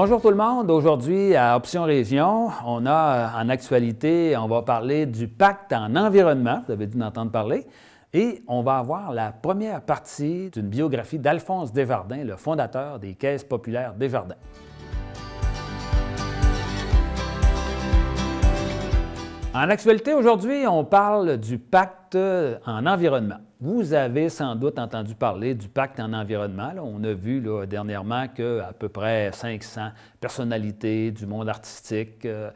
Bonjour tout le monde. Aujourd'hui, à Option Région, on a euh, en actualité, on va parler du pacte en environnement, vous avez dû en entendre parler, et on va avoir la première partie d'une biographie d'Alphonse Desjardins, le fondateur des Caisses populaires Desjardins. En actualité, aujourd'hui, on parle du pacte euh, en environnement. Vous avez sans doute entendu parler du pacte en environnement. on a vu dernièrement qu'à peu près 500 personnalités du monde artistique, des euh,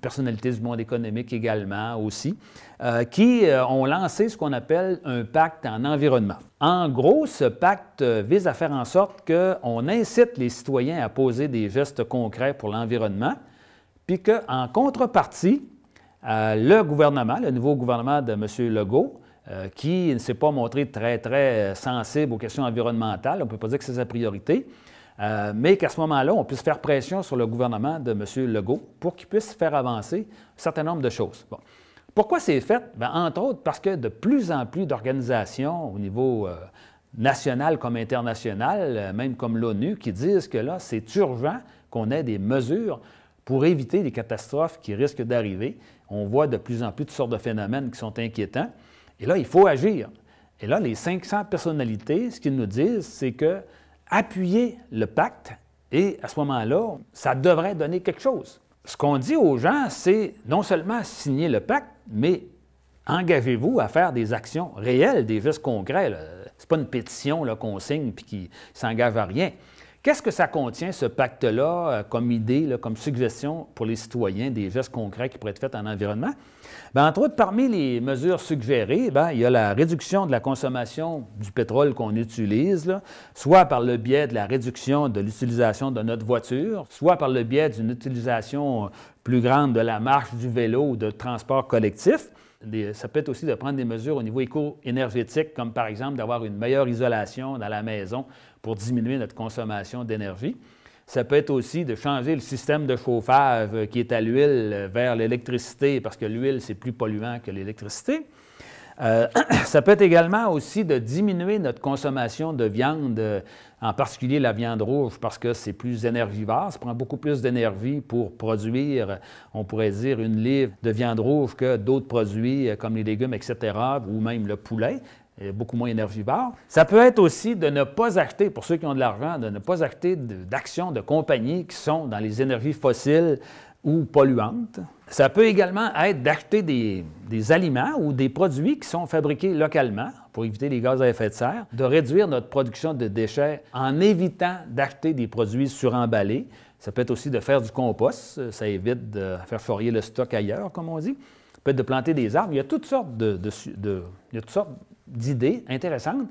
personnalités du monde économique également aussi, euh, qui ont lancé ce qu'on appelle un pacte en environnement. En gros, ce pacte vise à faire en sorte qu'on incite les citoyens à poser des gestes concrets pour l'environnement, puis qu'en contrepartie, le gouvernement, le nouveau gouvernement de M. Legault, euh, qui ne s'est pas montré très, très euh, sensible aux questions environnementales, on ne peut pas dire que c'est sa priorité, euh, mais qu'à ce moment-là, on puisse faire pression sur le gouvernement de M. Legault pour qu'il puisse faire avancer un certain nombre de choses. Pourquoi c'est fait? Ben, entre autres parce que de plus en plus d'organisations au niveau national comme international, même comme l'ONU, qui disent que là, c'est urgent qu'on ait des mesures pour éviter les catastrophes qui risquent d'arriver. On voit de plus en plus de sortes de phénomènes qui sont inquiétants. Et là, il faut agir. Et là, les 500 personnalités, ce qu'ils nous disent, c'est que appuyer le pacte, et à ce moment-là, ça devrait donner quelque chose. Ce qu'on dit aux gens, c'est non seulement signer le pacte, mais engagez-vous à faire des actions réelles, des gestes concrets. Ce n'est pas une pétition qu'on signe et qui s'engage à rien. Qu'est-ce que ça contient, ce pacte-là, euh, comme idée, comme suggestion pour les citoyens des gestes concrets qui pourraient être faits en environnement? Bien, entre autres, parmi les mesures suggérées, ben, il y a la réduction de la consommation du pétrole qu'on utilise, soit par le biais de la réduction de l'utilisation de notre voiture, soit par le biais d'une utilisation plus grande de la marche, du vélo ou de transport collectif ça peut être aussi de prendre des mesures au niveau éco-énergétique, comme par exemple d'avoir une meilleure isolation dans la maison pour diminuer notre consommation d'énergie. Ça peut être aussi de changer le système de chauffage euh, qui est à l'huile euh, vers l'électricité, parce que l'huile, c'est plus polluant que l'électricité. Euh, ça peut être également aussi de diminuer notre consommation de viande en particulier la viande rouge, parce que c'est plus énergivore. Ça prend beaucoup plus d'énergie pour produire, on pourrait dire, une livre de viande rouge que d'autres produits euh, comme les légumes, etc., ou même le poulet euh, beaucoup moins énergivore. Ça peut être aussi de ne pas acheter, pour ceux qui ont de l'argent, de ne pas acheter d'actions de compagnies qui sont dans les énergies fossiles, ou polluantes. Ça peut également être d'acheter des, aliments ou des produits qui sont fabriqués localement pour éviter les gaz à effet de serre, de réduire notre production de déchets en évitant d'acheter des produits suremballés. Ça peut être aussi de faire du compost, ça évite de faire forier le stock ailleurs, comme on dit. Ça peut être de planter des arbres. Il y a toutes sortes de, sortes d'idées intéressantes.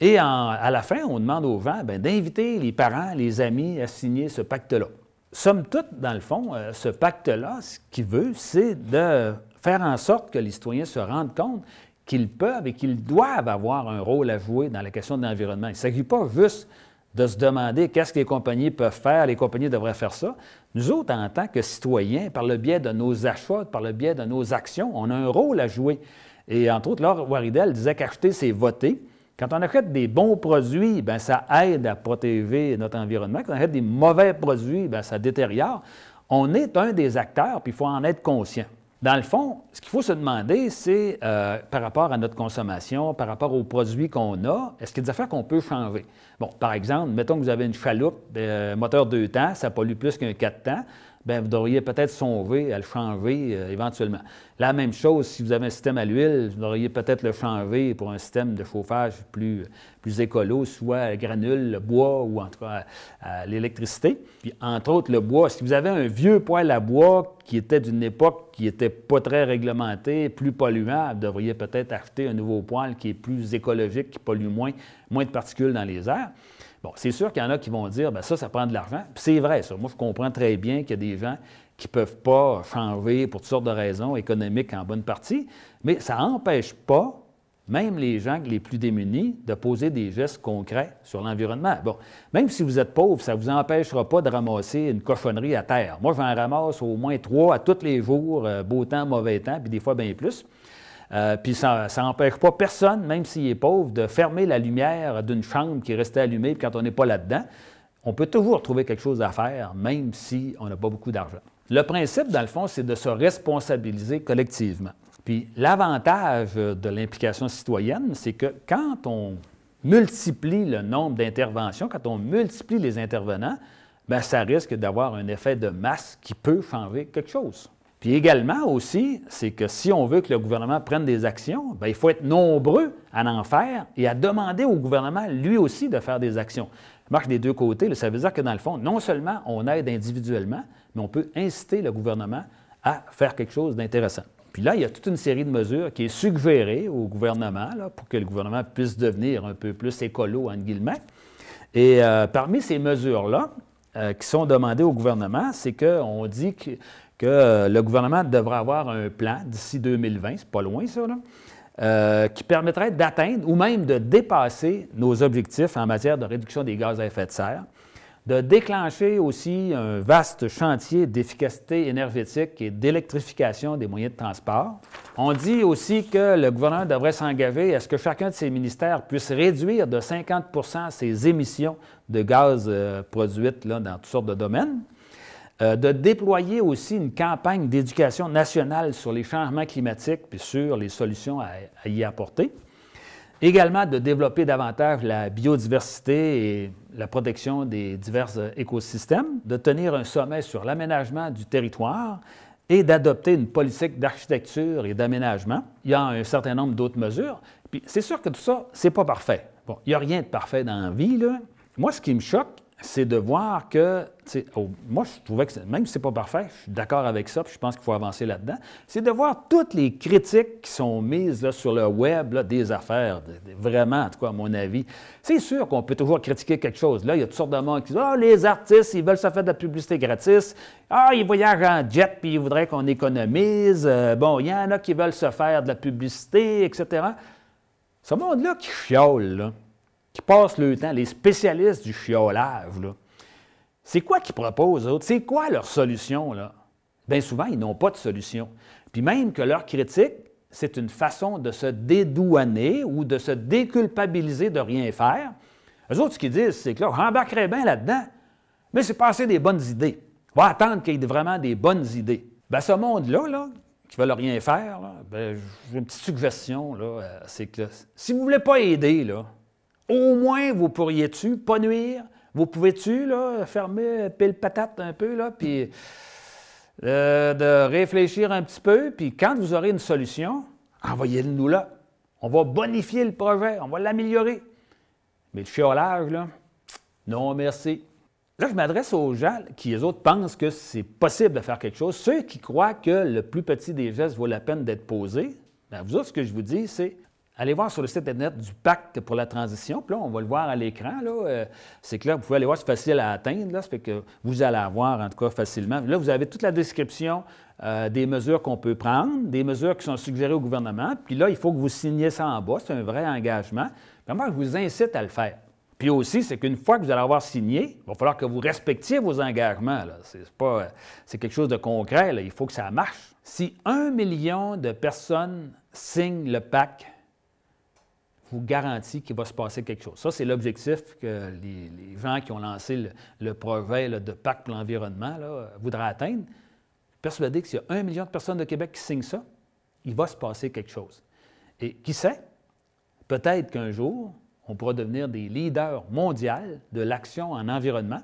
Et à la fin, on demande au vent ben, d'inviter les parents, les amis à signer ce pacte-là. Somme toute, dans le fond, euh, ce pacte-là, ce qu'il veut, c'est de faire en sorte que les citoyens se rendent compte qu'ils peuvent et qu'ils doivent avoir un rôle à jouer dans la question de l'environnement. Il ne s'agit pas juste de se demander qu'est-ce que les compagnies peuvent faire, les compagnies devraient faire ça. Nous autres, en tant que citoyens, par le biais de nos achats, par le biais de nos actions, on a un rôle à jouer. Et entre autres, Laure Waridel disait qu'acheter, c'est voter. Quand on achète des bons produits, ben ça aide à protéger notre environnement. Quand on achète des mauvais produits, ben ça détériore. On est un des acteurs, puis il faut en être conscient. Dans le fond, ce qu'il faut se demander, c'est euh, par rapport à notre consommation, par rapport aux produits qu'on a, est-ce qu'il y a des affaires qu'on peut changer? Bon, par exemple, mettons que vous avez une chaloupe, un euh, moteur deux temps, ça pollue plus qu'un quatre temps. Bien, vous devriez peut-être sauver à euh, le changer euh, éventuellement. La même chose, si vous avez un système à l'huile, vous devriez peut-être le changer pour un système de chauffage plus, plus écolo, soit à granules, bois ou en à, l'électricité. Puis entre autres, le bois. Si vous avez un vieux poêle à bois qui était d'une époque qui n'était pas très réglementée, plus polluant, vous devriez peut-être acheter un nouveau poêle qui est plus écologique, qui pollue moins, moins de particules dans les airs. Bon, c'est sûr qu'il y en a qui vont dire, ben ça, ça prend de l'argent. Puis c'est vrai, ça. Moi, je comprends très bien qu'il y a des gens qui ne peuvent pas changer pour toutes sortes de raisons économiques en bonne partie, mais ça n'empêche pas même les gens les plus démunis, de poser des gestes concrets sur l'environnement. Bon, même si vous êtes pauvre, ça ne vous empêchera pas de ramasser une cochonnerie à terre. Moi, j'en ramasse au moins trois à tous les jours, euh, beau temps, mauvais temps, puis des fois bien plus. Euh, puis ça n'empêche pas personne, même s'il est pauvre, de fermer la lumière d'une chambre qui restait allumée quand on n'est pas là-dedans. On peut toujours trouver quelque chose à faire, même si on n'a pas beaucoup d'argent. Le principe, dans le fond, c'est de se responsabiliser collectivement. Puis l'avantage de l'implication citoyenne, c'est que quand on multiplie le nombre d'interventions, quand on multiplie les intervenants, ben, ça risque d'avoir un effet de masse qui peut changer quelque chose. Puis également aussi, c'est que si on veut que le gouvernement prenne des actions, bien, il faut être nombreux à en faire et à demander au gouvernement lui aussi de faire des actions. Ça marche des deux côtés. le ça veut dire que dans le fond, non seulement on aide individuellement, mais on peut inciter le gouvernement à faire quelque chose d'intéressant. Puis là, il y a toute une série de mesures qui est suggérée au gouvernement pour que le gouvernement puisse devenir un peu plus écolo, en guillemets. Et euh, parmi ces mesures-là, euh, qui sont demandées au gouvernement, c'est qu'on dit que que euh, le gouvernement devrait avoir un plan d'ici 2020, c'est pas loin ça, euh, qui permettrait d'atteindre ou même de dépasser nos objectifs en matière de réduction des gaz à effet de serre, de déclencher aussi un vaste chantier d'efficacité énergétique et d'électrification des moyens de transport. On dit aussi que le gouvernement devrait s'engager à ce que chacun de ses ministères puisse réduire de 50 ses émissions de gaz euh, produites dans toutes sortes de domaines. Euh, de déployer aussi une campagne d'éducation nationale sur les changements climatiques puis sur les solutions à, y apporter. Également de développer davantage la biodiversité et la protection des divers euh, écosystèmes, de tenir un sommet sur l'aménagement du territoire et d'adopter une politique d'architecture et d'aménagement. Il y a un certain nombre d'autres mesures. Puis c'est sûr que tout ça, c'est pas parfait. Bon, il n'y a rien de parfait dans la vie. Là. Moi, ce qui me choque, c'est de voir que, moi je trouvais que même si c'est pas parfait, je suis d'accord avec ça, puis je pense qu'il faut avancer là-dedans, c'est de voir toutes les critiques qui sont mises sur le web des affaires, vraiment, en tout cas, à mon avis. C'est sûr qu'on peut toujours critiquer quelque chose. Là, il y a toutes sortes de monde qui disent Ah, les artistes, ils veulent se faire de la publicité gratis. Ah, ils voyagent en jet, puis ils voudraient qu'on économise. Euh, bon, il y en a qui veulent se faire de la publicité, etc. Ce monde-là qui fiole, là qui passent le temps, les spécialistes du chiolave là, c'est quoi qu'ils proposent, autres? C'est quoi leur solution, là? Bien souvent, ils n'ont pas de solution. Puis même que leur critique, c'est une façon de se dédouaner ou de se déculpabiliser de rien faire. Eux autres, ce qu'ils disent, c'est que là, on embarquerait bien là-dedans, mais c'est assez des bonnes idées. On va attendre qu'il y ait vraiment des bonnes idées. Bien, ce monde-là, là, qui ne veulent rien faire, là, ben, j'ai une petite suggestion, là, euh, c'est que si vous ne voulez pas aider, là, au moins, vous pourriez-tu pas nuire? Vous pouvez-tu, là, fermer pile patate un peu, là, puis euh, de réfléchir un petit peu, puis quand vous aurez une solution, envoyez-le-nous là. On va bonifier le projet, on va l'améliorer. Mais le fiolage là, non merci. Là, je m'adresse aux gens qui, les autres, pensent que c'est possible de faire quelque chose. Ceux qui croient que le plus petit des gestes vaut la peine d'être posé, bien, vous autres, ce que je vous dis, c'est allez voir sur le site Internet du Pacte pour la transition. Puis là, on va le voir à l'écran. Euh, c'est clair, vous pouvez aller voir, c'est facile à atteindre. Là, ça fait que vous allez avoir, en tout cas, facilement. Là, vous avez toute la description euh, des mesures qu'on peut prendre, des mesures qui sont suggérées au gouvernement. Puis là, il faut que vous signiez ça en bas. C'est un vrai engagement. moi, je vous incite à le faire. Puis aussi, c'est qu'une fois que vous allez avoir signé, il va falloir que vous respectiez vos engagements. C'est, pas, quelque chose de concret. Il faut que ça marche. Si un million de personnes signent le pacte vous garantit qu'il va se passer quelque chose. Ça, c'est l'objectif que les, gens qui ont lancé le, projet de pacte pour l'environnement voudraient atteindre. Persuadé que s'il y a un million de personnes de Québec qui signent ça, il va se passer quelque chose. Et qui sait, peut-être qu'un jour, on pourra devenir des leaders mondiaux de l'action en environnement.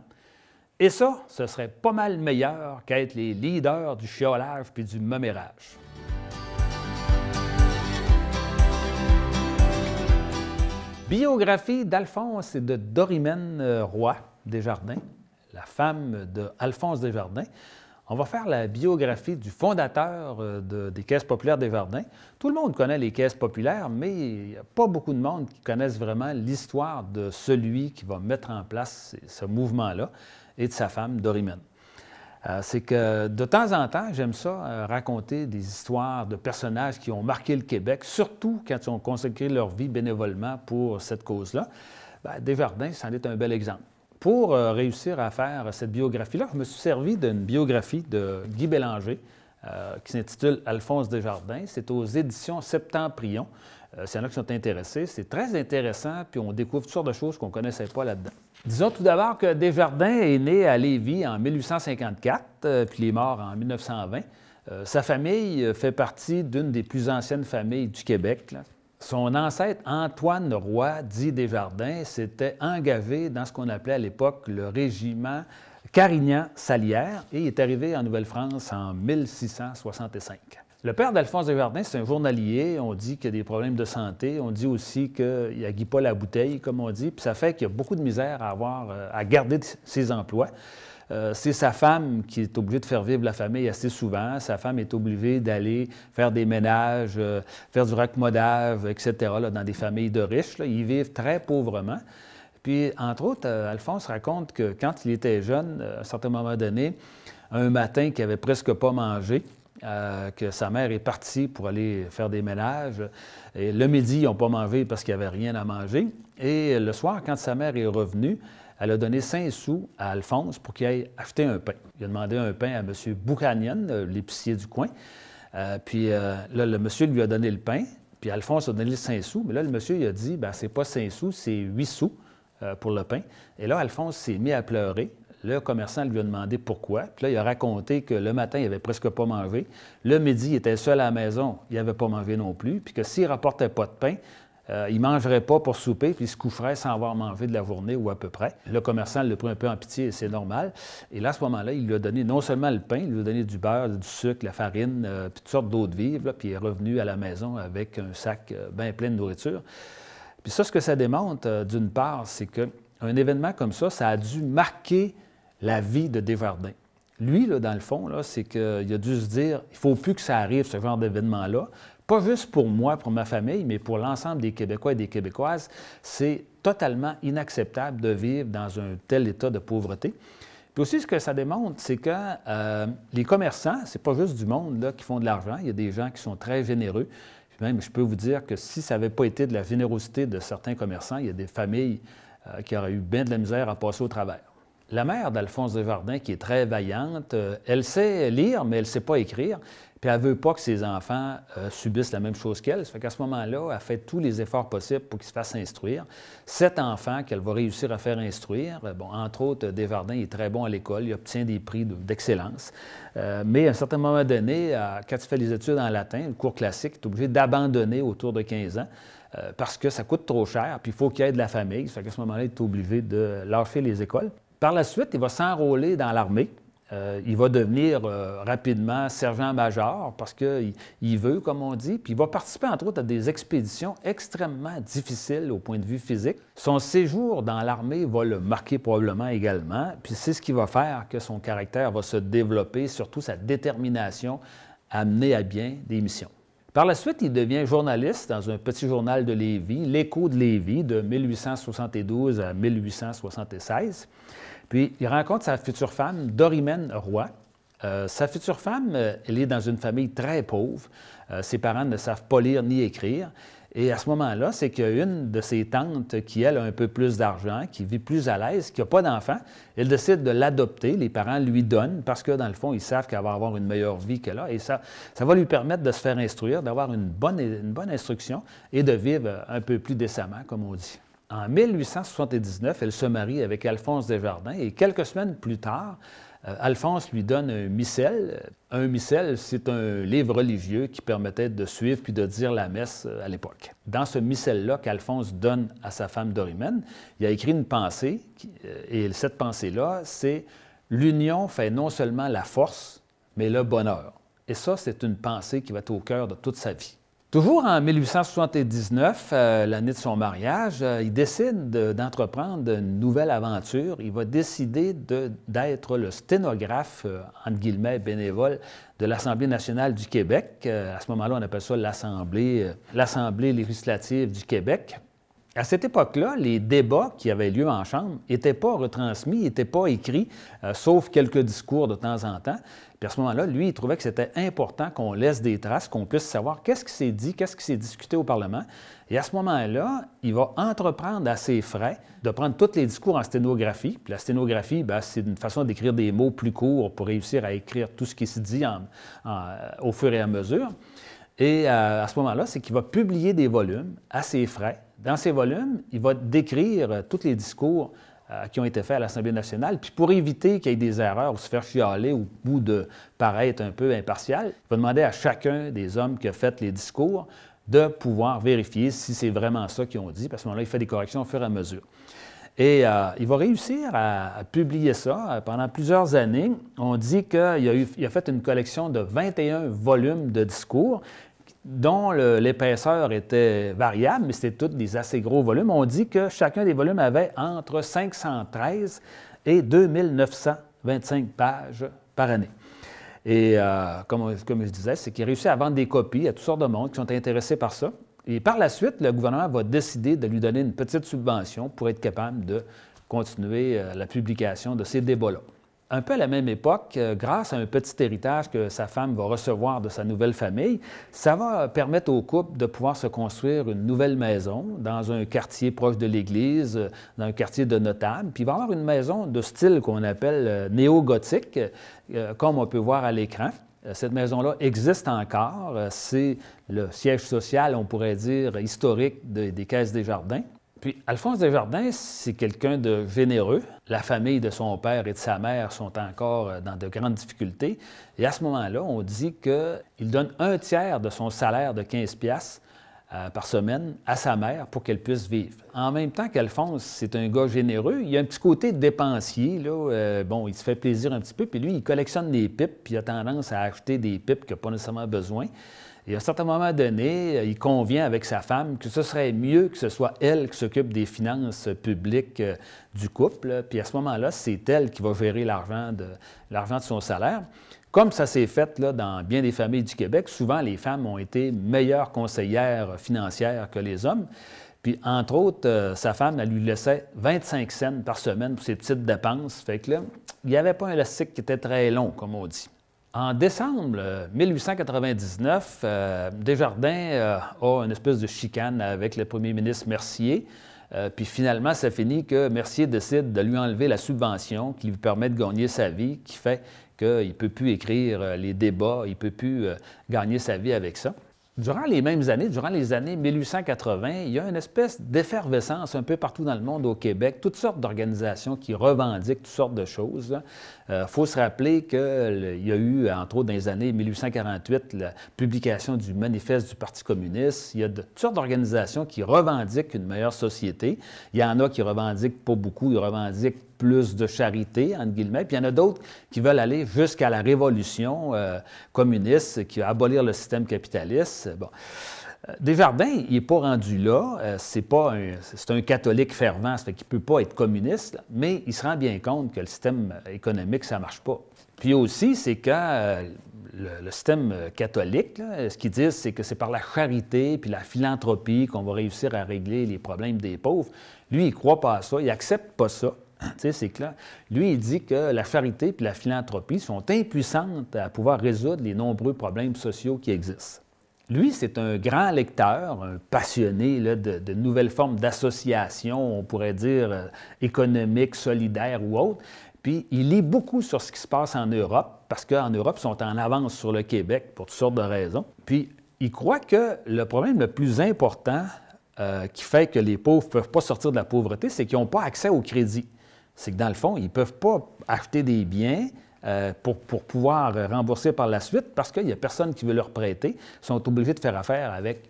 Et ça, ce serait pas mal meilleur qu'être les leaders du chiolage puis du mamérage. Biographie d'Alphonse et de Dorimène euh, Roy Desjardins, la femme d'Alphonse des Desjardins. On va faire la biographie du fondateur euh, des Caisses populaires des Jardins. Tout le monde connaît les Caisses populaires, mais il n'y a pas beaucoup de monde qui connaissent vraiment l'histoire de celui qui va mettre en place ce mouvement-là et de sa femme, Dorimène. Euh, c'est que de temps en temps, j'aime ça, euh, raconter des histoires de personnages qui ont marqué le Québec, surtout quand ils ont consacré leur vie bénévolement pour cette cause-là. Ben, Desjardins, c'en est un bel exemple. Pour euh, réussir à faire cette biographie-là, je me suis servi d'une biographie de Guy Bélanger qui s'intitule Alphonse Desjardins. C'est aux éditions septembrion. Euh, c'est S'il y en qui sont intéressés, c'est très intéressant, puis on découvre toutes sortes de choses qu'on ne connaissait pas là-dedans. Disons tout d'abord que Desjardins est né à Lévis en 1854, euh, puis il est mort en 1920. Euh, sa famille fait partie d'une des plus anciennes familles du Québec. Son ancêtre Antoine Roy, dit Desjardins, s'était engavé dans ce qu'on appelait à l'époque le régiment Carignan-Salière et il est arrivé en Nouvelle-France en 1665. Le père d'Alphonse Desjardins, c'est un journalier. On dit qu'il a des problèmes de santé. On dit aussi qu'il a pas la bouteille, comme on dit. Puis ça fait qu'il y a beaucoup de misère à avoir, euh, à garder ses emplois. Euh, c'est sa femme qui est obligée de faire vivre la famille assez souvent. Sa femme est obligée d'aller faire des ménages, euh, faire du raccommodage, etc., là, dans des familles de riches. Ils vivent très pauvrement. Puis, entre autres, Alphonse raconte que quand il était jeune, à un certain moment donné, un matin qu'il n'avait presque pas mangé, euh, que sa mère est partie pour aller faire des ménages. Et le midi, ils n'ont pas mangé parce qu'il n'y avait rien à manger. Et le soir, quand sa mère est revenue, elle a donné 5 sous à Alphonse pour qu'il aille acheter un pain. Il a demandé un pain à M. Boucanian, l'épicier du coin. Euh, puis euh, là, le monsieur lui a donné le pain, puis Alphonse a donné les 5 sous. Mais là, le monsieur, il a dit, ben c'est pas 5 sous, c'est 8 sous pour le pain. Et là, Alphonse s'est mis à pleurer. Le commerçant lui a demandé pourquoi. Puis là, il a raconté que le matin, il n'avait presque pas mangé. Le midi, il était seul à la maison, il n'avait pas mangé non plus. Puis que s'il ne rapportait pas de pain, euh, il ne mangerait pas pour souper, puis il se coufferait sans avoir mangé de la journée ou à peu près. Le commerçant le pris un peu en pitié, et c'est normal. Et là, à ce moment-là, il lui a donné non seulement le pain, il lui a donné du beurre, du sucre, la farine, euh, puis toutes sortes d'eau de vivre, puis il est revenu à la maison avec un sac euh, bien plein de nourriture. Puis ça, ce que ça démontre, d'une part, c'est qu'un événement comme ça, ça a dû marquer la vie de Desjardins. Lui, là, dans le fond, c'est qu'il a dû se dire, il ne faut plus que ça arrive, ce genre d'événement-là. Pas juste pour moi, pour ma famille, mais pour l'ensemble des Québécois et des Québécoises, c'est totalement inacceptable de vivre dans un tel état de pauvreté. Puis aussi, ce que ça démontre, c'est que euh, les commerçants, c'est pas juste du monde qui font de l'argent, il y a des gens qui sont très généreux. même, je peux vous dire que si ça n'avait pas été de la générosité de certains commerçants, il y a des familles euh, qui auraient eu bien de la misère à passer au travers. La mère d'Alphonse Desvardins, qui est très vaillante, euh, elle sait lire, mais elle ne sait pas écrire. Puis elle ne veut pas que ses enfants euh, subissent la même chose qu'elle. Ça fait qu'à ce moment-là, elle fait tous les efforts possibles pour qu'ils se fassent instruire. Cet enfant qu'elle va réussir à faire instruire, euh, bon, entre autres, Desvardins est très bon à l'école, il obtient des prix d'excellence. mais à un certain moment donné, quand tu fais les études en latin, le cours classique, tu es obligé d'abandonner autour de 15 ans. parce que ça coûte trop cher, puis il faut qu'il y ait de la famille. Ça fait qu'à ce moment-là, il est obligé de leur faire les écoles. Par la suite, il va s'enrôler dans l'armée. Euh, il va devenir euh, rapidement sergent-major parce qu'il il veut, comme on dit, puis il va participer entre autres à des expéditions extrêmement difficiles au point de vue physique. Son séjour dans l'armée va le marquer probablement également, puis c'est ce qui va faire que son caractère va se développer, surtout sa détermination à mener à bien des missions. Par la suite, il devient journaliste dans un petit journal de Lévis, L'Écho de Lévis, de 1872 à 1876. Puis il rencontre sa future femme, Dorimène Roy. Euh, sa future femme, euh, elle est dans une famille très pauvre. Euh, ses parents ne savent pas lire ni écrire. Et à ce moment-là, c'est qu'une de ses tantes qui, elle, a un peu plus d'argent, qui vit plus à l'aise, qui n'a pas d'enfant. Elle décide de l'adopter. Les parents lui donnent parce que, dans le fond, ils savent qu'elle va avoir une meilleure vie qu'elle là. Et ça, ça va lui permettre de se faire instruire, d'avoir une bonne, une bonne instruction et de vivre un peu plus décemment, comme on dit. En 1879, elle se marie avec Alphonse Desjardins et quelques semaines plus tard, euh, Alphonse lui donne un missel. Un missel, c'est un livre religieux qui permettait de suivre puis de dire la messe euh, à l'époque. Dans ce missel-là qu'Alphonse donne à sa femme Dorimène, il a écrit une pensée, euh, et cette pensée-là, c'est L'union fait non seulement la force, mais le bonheur. Et ça, c'est une pensée qui va être au cœur de toute sa vie. Toujours en 1879, l'année de son mariage, euh, il décide d'entreprendre une nouvelle aventure. Il va décider d'être le sténographe, en euh, entre guillemets, bénévole de l'Assemblée nationale du Québec. Euh, à ce moment-là, on appelle ça l'Assemblée, l'Assemblée législative du Québec. À cette époque-là, les débats qui avaient lieu en Chambre n'étaient pas retransmis, n'étaient pas écrits, euh, sauf quelques discours de temps en temps. Puis à ce moment-là, lui, il trouvait que c'était important qu'on laisse des traces, qu'on puisse savoir qu'est-ce qui s'est dit, qu'est-ce qui s'est discuté au Parlement. Et à ce moment-là, il va entreprendre à ses frais de prendre tous les discours en sténographie. Puis la sténographie, ben, c'est une façon d'écrire des mots plus courts pour réussir à écrire tout ce qui se dit au fur et à mesure. Et euh, à ce moment-là, c'est qu'il va publier des volumes à ses frais dans ces volumes, il va décrire euh, tous les discours euh, qui ont été faits à l'Assemblée nationale. Puis pour éviter qu'il y ait des erreurs ou se faire chialer au bout de paraître un peu impartial, il va demander à chacun des hommes qui a fait les discours de pouvoir vérifier si c'est vraiment ça qu'ils ont dit, parce que là, il fait des corrections au fur et à mesure. Et euh, il va réussir à, publier ça pendant plusieurs années. On dit qu'il a fait une collection de 21 volumes de discours dont l'épaisseur était variable, mais c'était tous des assez gros volumes. On dit que chacun des volumes avait entre 513 et 2925 pages par année. Et euh, comme, comme, je disais, c'est qu'il réussit à vendre des copies à toutes sortes de monde qui sont intéressés par ça. Et par la suite, le gouvernement va décider de lui donner une petite subvention pour être capable de continuer euh, la publication de ces débats-là un peu à la même époque, euh, grâce à un petit héritage que sa femme va recevoir de sa nouvelle famille, ça va permettre au couple de pouvoir se construire une nouvelle maison dans un quartier proche de l'église, euh, dans un quartier de notables. Puis il va avoir une maison de style qu'on appelle euh, néo-gothique, comme on peut voir à l'écran. Cette maison-là existe encore. C'est le siège social, on pourrait dire, historique des Caisses des Jardins. Puis Alphonse Desjardins, c'est quelqu'un de vénéreux. La famille de son père et de sa mère sont encore euh, dans de grandes difficultés. Et à ce moment-là, on dit qu'il donne un tiers de son salaire de 15 piastres euh, par semaine à sa mère pour qu'elle puisse vivre. En même temps qu'Alphonse, c'est un gars généreux, il a un petit côté dépensier. Euh, bon, il se fait plaisir un petit peu, puis lui, il collectionne des pipes, puis il a tendance à acheter des pipes qu'il n'a pas nécessairement besoin. Et à un certain moment donné, euh, il convient avec sa femme que ce serait mieux que ce soit elle qui s'occupe des finances publiques euh, du couple. Puis à ce moment-là, c'est elle qui va gérer l'argent de, de son salaire. Comme ça s'est fait là, dans bien des familles du Québec, souvent les femmes ont été meilleures conseillères financières que les hommes. Puis, entre autres, euh, sa femme, elle lui laissait 25 cents par semaine pour ses petites dépenses. Fait que là, il n'y avait pas un élastique qui était très long, comme on dit. En décembre 1899, euh, euh, Desjardins euh, a une espèce de chicane avec le premier ministre Mercier. puis finalement, ça finit que Mercier décide de lui enlever la subvention qui lui permet de gagner sa vie, qui fait qu'il ne peut plus écrire les débats, il ne peut plus gagner sa vie avec ça. Durant les mêmes années, durant les années 1880, il y a une espèce d'effervescence un peu partout dans le monde, au Québec, toutes sortes d'organisations qui revendiquent toutes sortes de choses. Il hein. euh, faut se rappeler qu'il y a eu, entre autres, dans les années 1848, la publication du manifeste du Parti communiste. Il y a toutes sortes d'organisations qui revendiquent une meilleure société. Il y en a qui revendiquent pas beaucoup, ils revendiquent plus de charité, entre guillemets. Puis il y en a d'autres qui veulent aller jusqu'à la révolution euh, communiste, qui va abolir le système capitaliste. Bon. Euh, Desjardins, il n'est pas rendu là. Euh, c'est pas c'est un catholique fervent, ça fait qu'il ne peut pas être communiste, mais il se rend bien compte que le système économique, ça ne marche pas. Puis aussi, c'est que le, système catholique, ce qu'ils disent, c'est que c'est par la charité puis la philanthropie qu'on va réussir à régler les problèmes des pauvres. Lui, il ne croit pas à ça, il n'accepte pas ça c'est clair. Lui, il dit que la charité et la philanthropie sont impuissantes à pouvoir résoudre les nombreux problèmes sociaux qui existent. Lui, c'est un grand lecteur, un passionné de, nouvelles formes d'associations, on pourrait dire euh, économiques, solidaires ou autres. Puis il lit beaucoup sur ce qui se passe en Europe, parce qu'en Europe, ils sont en avance sur le Québec pour toutes sortes de raisons. Puis il croit que le problème le plus important euh, qui fait que les pauvres ne peuvent pas sortir de la pauvreté, c'est qu'ils n'ont pas accès au crédit c'est que dans le fond, ils ne peuvent pas acheter des biens euh, pour, pouvoir rembourser par la suite parce qu'il n'y a personne qui veut leur prêter. Ils sont obligés de faire affaire avec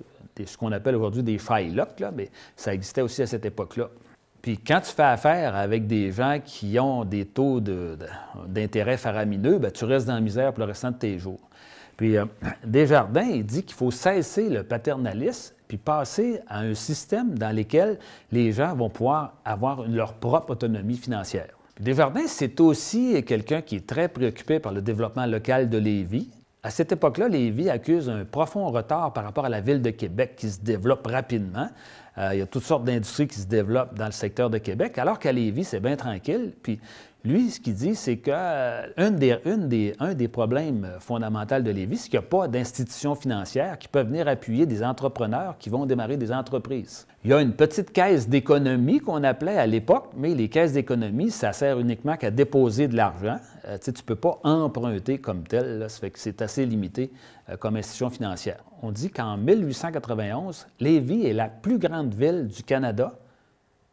ce qu'on appelle aujourd'hui des file là, mais ça existait aussi à cette époque-là. Puis quand tu fais affaire avec des gens qui ont des taux d'intérêt faramineux, ben, tu restes dans la misère pour le restant de tes jours. Puis euh, Desjardins, dit qu'il faut cesser le paternalisme puis passer à un système dans lequel les gens vont pouvoir avoir leur propre autonomie financière. Desjardins, c'est aussi quelqu'un qui est très préoccupé par le développement local de Lévis. À cette époque-là, Lévis accuse un profond retard par rapport à la ville de Québec qui se développe rapidement. Euh, il y a toutes sortes d'industries qui se développent dans le secteur de Québec, alors qu'à Lévis, c'est bien tranquille. Puis lui, ce qu'il dit, c'est qu'un euh, des, des problèmes euh, fondamentaux de Lévis, c'est qu'il n'y a pas d'institutions financières qui peuvent venir appuyer des entrepreneurs qui vont démarrer des entreprises. Il y a une petite caisse d'économie qu'on appelait à l'époque, mais les caisses d'économie, ça sert uniquement qu'à déposer de l'argent. Euh, tu ne peux pas emprunter comme tel, ça fait que c'est assez limité comme institution financière. On dit qu'en 1891, Lévis est la plus grande ville du Canada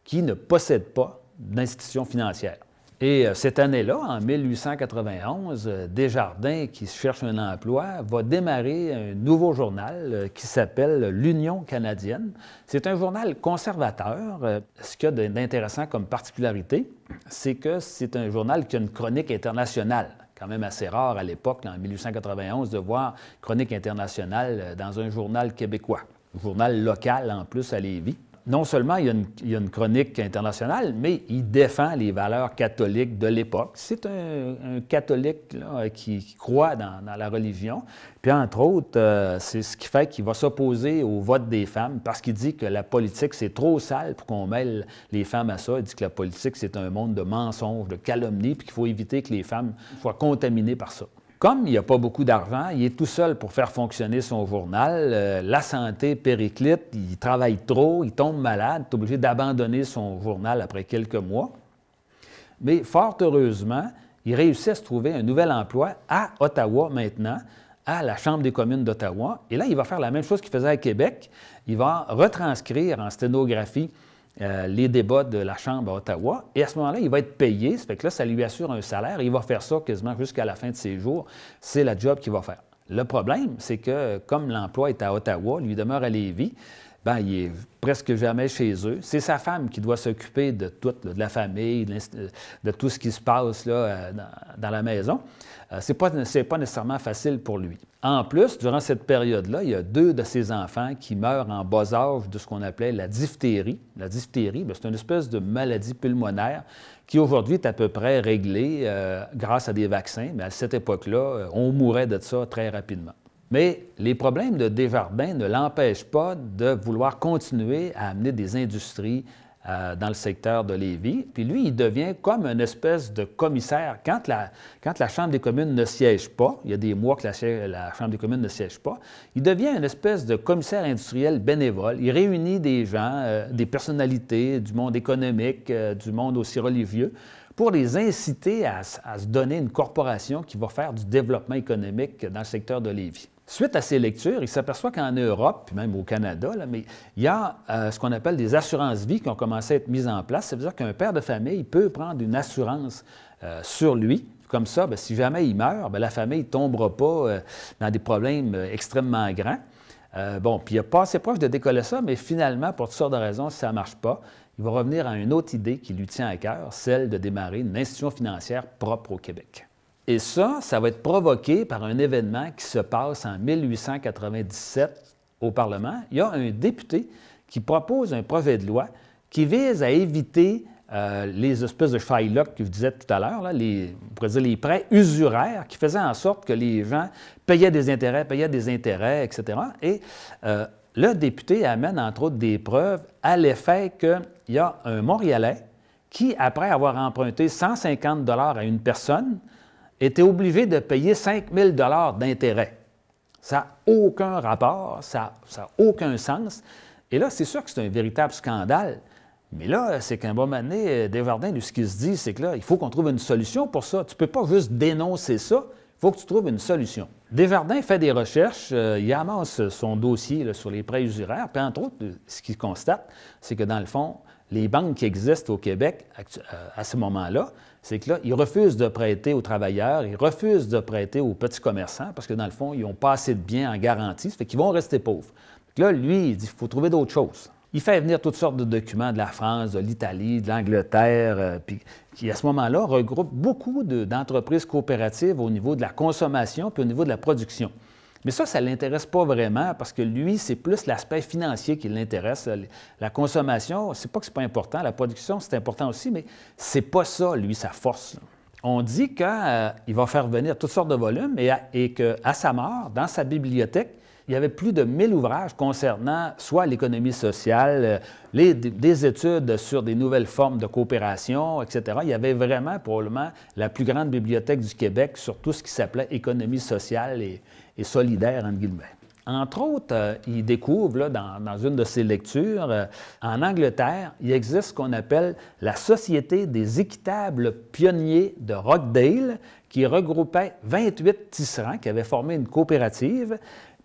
qui ne possède pas d'institution financière. Et euh, cette année-là, en 1891, euh, Desjardins, qui cherche un emploi, va démarrer un nouveau journal euh, qui s'appelle L'Union canadienne. C'est un journal conservateur. Ce qu'il y a d'intéressant comme particularité, c'est que c'est un journal qui a une chronique internationale quand même assez rare à l'époque, en 1891, de voir chronique internationale dans un journal québécois, un journal local en plus à Lévis non seulement il y, a une, chronique internationale, mais il défend les valeurs catholiques de l'époque. C'est un, catholique qui, croit dans, la religion. Puis, entre autres, euh, c'est ce qui fait qu'il va s'opposer au vote des femmes parce qu'il dit que la politique, c'est trop sale pour qu'on mêle les femmes à ça. Il dit que la politique, c'est un monde de mensonges, de calomnies, puis qu'il faut éviter que les femmes soient contaminées par ça. Comme il n'y a pas beaucoup d'argent, il est tout seul pour faire fonctionner son journal. Euh, la santé périclite, il travaille trop, il tombe malade, est obligé d'abandonner son journal après quelques mois. Mais fort heureusement, il réussit à se trouver un nouvel emploi à Ottawa maintenant, à la Chambre des communes d'Ottawa. Et là, il va faire la même chose qu'il faisait à Québec. Il va retranscrire en sténographie euh, les débats de la Chambre à Ottawa. Et à ce moment-là, il va être payé. Ça fait que là, ça lui assure un salaire. il va faire ça quasiment jusqu'à la fin de ses jours. C'est la job qu'il va faire. Le problème, c'est que euh, comme l'emploi est à Ottawa, lui demeure à Lévis, ben, il est presque jamais chez eux. C'est sa femme qui doit s'occuper de tout, de la famille, de tout ce qui se passe là, euh, dans, la maison. Euh, ce n'est pas, nécessairement facile pour lui. En plus, durant cette période-là, il y a deux de ses enfants qui meurent en bas âge de ce qu'on appelait la diphtérie. La diphtérie, ben, c'est une espèce de maladie pulmonaire qui aujourd'hui est à peu près réglée euh, grâce à des vaccins, mais à cette époque-là, on mourait de ça très rapidement. Mais les problèmes de Desjardins ne l'empêchent pas de vouloir continuer à amener des industries euh, dans le secteur de Lévis. Puis lui, il devient comme une espèce de commissaire. Quand la, Chambre des communes ne siège pas, il y a des mois que la, Chambre des communes ne siège pas, il devient une espèce de commissaire industriel bénévole. Il réunit des gens, euh, des personnalités du monde économique, euh, du monde aussi religieux, pour les inciter à, à se donner une corporation qui va faire du développement économique dans le secteur de Lévis. Suite à ces lectures, il s'aperçoit qu'en Europe, puis même au Canada, là, mais il y a euh, ce qu'on appelle des assurances-vie qui ont commencé à être mises en place. cest veut dire qu'un père de famille peut prendre une assurance euh, sur lui. Comme ça, ben, si jamais il meurt, ben, la famille ne tombera pas euh, dans des problèmes extrêmement grands. bon, puis il a assez proche de décoller ça, mais finalement, pour toutes sortes de raisons, ça ne marche pas. Il va revenir à une autre idée qui lui tient à cœur, celle de démarrer une institution financière propre au Québec. Et ça, ça va être provoqué par un événement qui se passe en 1897 au Parlement. Il y a un député qui propose un projet de loi qui vise à éviter euh, les espèces de Shylock que vous disais tout à l'heure, les, prêts usuraires qui faisaient en sorte que les gens payaient des intérêts, payaient des intérêts, etc. Et euh, le député amène entre autres des preuves à l'effet qu'il y a un Montréalais qui, après avoir emprunté 150 dollars à une personne, était obligé de payer 5 000 d'intérêt. Ça n'a aucun rapport, ça n'a aucun sens. Et là, c'est sûr que c'est un véritable scandale. Mais là, c'est qu'à un moment donné, euh, Desverdins, ce qu'il se dit, c'est que là, il faut qu'on trouve une solution pour ça. Tu ne peux pas juste dénoncer ça, il faut que tu trouves une solution. Desverdins fait des recherches, euh, il amasse son dossier sur les prêts usuraires, puis entre autres, ce qu'il constate, c'est que dans le fond, les banques qui existent au Québec euh, à ce moment-là, c'est que là, ils refusent de prêter aux travailleurs, ils refusent de prêter aux petits commerçants parce que dans le fond, ils n'ont pas assez de biens en garantie, ça fait qu'ils vont rester pauvres. là, lui, il dit qu'il faut trouver d'autres choses. Il fait venir toutes sortes de documents de la France, de l'Italie, de l'Angleterre, qui, euh, à ce moment-là, regroupe beaucoup d'entreprises coopératives au niveau de la consommation puis au niveau de la production. Mais ça, ça ne l'intéresse pas vraiment parce que lui, c'est plus l'aspect financier qui l'intéresse. La consommation, c'est pas que ce n'est pas important, la production, c'est important aussi, mais c'est pas ça, lui, sa force. On dit qu'il euh, va faire venir toutes sortes de volumes et, qu'à sa mort, dans sa bibliothèque, il y avait plus de 1000 ouvrages concernant soit l'économie sociale, euh, des études sur des nouvelles formes de coopération, etc. Il y avait vraiment probablement la plus grande bibliothèque du Québec sur tout ce qui s'appelait économie sociale et, et solidaire, entre guillemets. Entre autres, euh, il découvre, dans, une de ses lectures, euh, en Angleterre, il existe ce qu'on appelle la Société des équitables pionniers de Rockdale, qui regroupait 28 tisserands qui avaient formé une coopérative,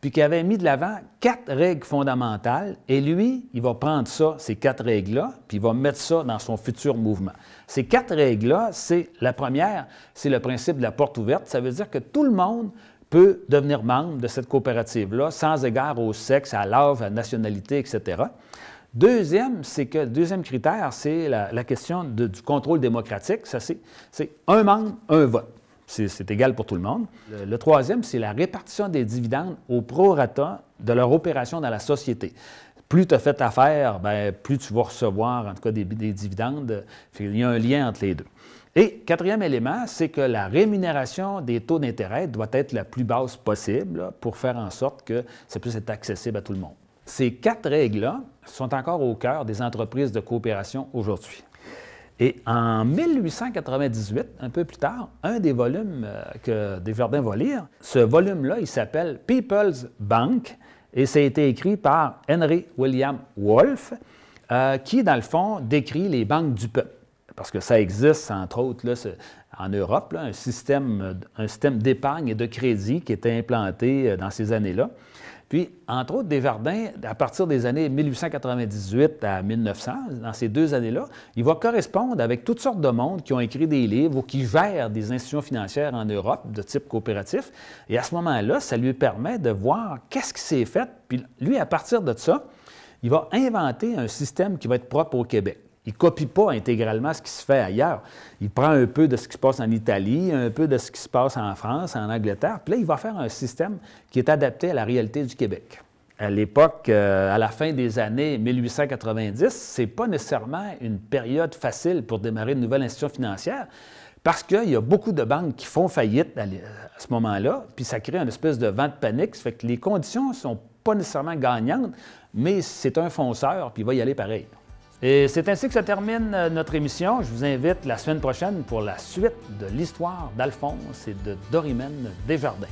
puis qui avait mis de l'avant quatre règles fondamentales. Et lui, il va prendre ça, ces quatre règles-là, puis il va mettre ça dans son futur mouvement. Ces quatre règles-là, c'est la première, c'est le principe de la porte ouverte. Ça veut dire que tout le monde peut devenir membre de cette coopérative-là sans égard au sexe, à l'âge, à la nationalité, etc. Deuxième, c'est que deuxième critère, c'est la, question du contrôle démocratique. Ça, c'est, un membre, un vote. C'est, égal pour tout le monde. Le, troisième, c'est la répartition des dividendes au prorata de leur opération dans la société. Plus tu as fait affaire, ben, plus tu vas recevoir, en tout cas, des dividendes. Il y a un lien entre les deux. Et quatrième élément, c'est que la rémunération des taux d'intérêt doit être la plus basse possible pour faire en sorte que ça puisse être accessible à tout le monde. Ces quatre règles-là sont encore au cœur des entreprises de coopération aujourd'hui. Et en 1898, un peu plus tard, un des volumes euh, que Desjardins va lire, ce volume-là, il s'appelle People's Bank et ça a été écrit par Henry William Wolfe, euh, qui, dans le fond, décrit les banques du peuple. Parce que ça existe, entre autres, là, en Europe, un système, un système d'épargne et de crédit qui était implanté euh, dans ces années-là. Puis, entre autres, Desvardins, à partir des années 1898 à 1900, dans ces deux années-là, il va correspondre avec toutes sortes de monde qui ont écrit des livres ou qui gèrent des institutions financières en Europe de type coopératif. Et à ce moment-là, ça lui permet de voir qu'est-ce qui s'est fait. Puis, lui, à partir de ça, il va inventer un système qui va être propre au Québec. Il ne copie pas intégralement ce qui se fait ailleurs. Il prend un peu de ce qui se passe en Italie, un peu de ce qui se passe en France, en Angleterre, puis là, il va faire un système qui est adapté à la réalité du Québec. À l'époque, euh, à la fin des années 1890, ce n'est pas nécessairement une période facile pour démarrer une nouvelle institution financière parce qu'il y a beaucoup de banques qui font faillite à, ce moment-là, puis ça crée une espèce de vent de panique. Ça fait que les conditions ne sont pas nécessairement gagnantes, mais c'est un fonceur, puis il va y aller pareil. Et c'est ainsi que se termine euh, notre émission. Je vous invite la semaine prochaine pour la suite de l'histoire d'Alphonse et de Dorimène Desjardins.